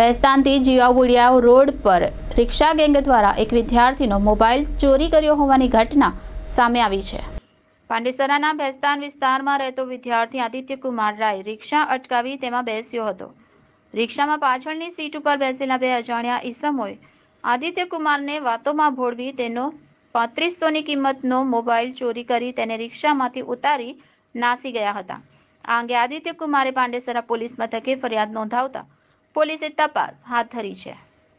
ભેસ્તાનથી જીવાઉડિયા road પર રિક્ષા gang દ્વારા એક વિદ્યાર્થીનો મોબાઈલ ચોરી કર્યો હોવાની ઘટના સામે આવી છે પાંડેસરાના ભેસ્તાન વિસ્તારમાં રહેતો વિદ્યાર્થી આદિત્યકુમાર રાય રિક્ષા અટકાવી તેમાં બેસ્યો હતો રિક્ષામાં પાછળની સીટ ઉપર બેસેલા બે અજાણ્યા ઈસમોએ આદિત્ય કુમારને વાતોમાં ભોળવી તેનો પાંત્રીસોની કિંમતનો મોબાઈલ ચોરી કરી તેને રિક્ષામાંથી ઉતારી નાસી ગયા હતા આ અંગે આદિત્યકુમારે પાંડેસરા પોલીસ મથકે ફરિયાદ નોંધાવતા પોલીસે તપાસ હાથ ધરી છે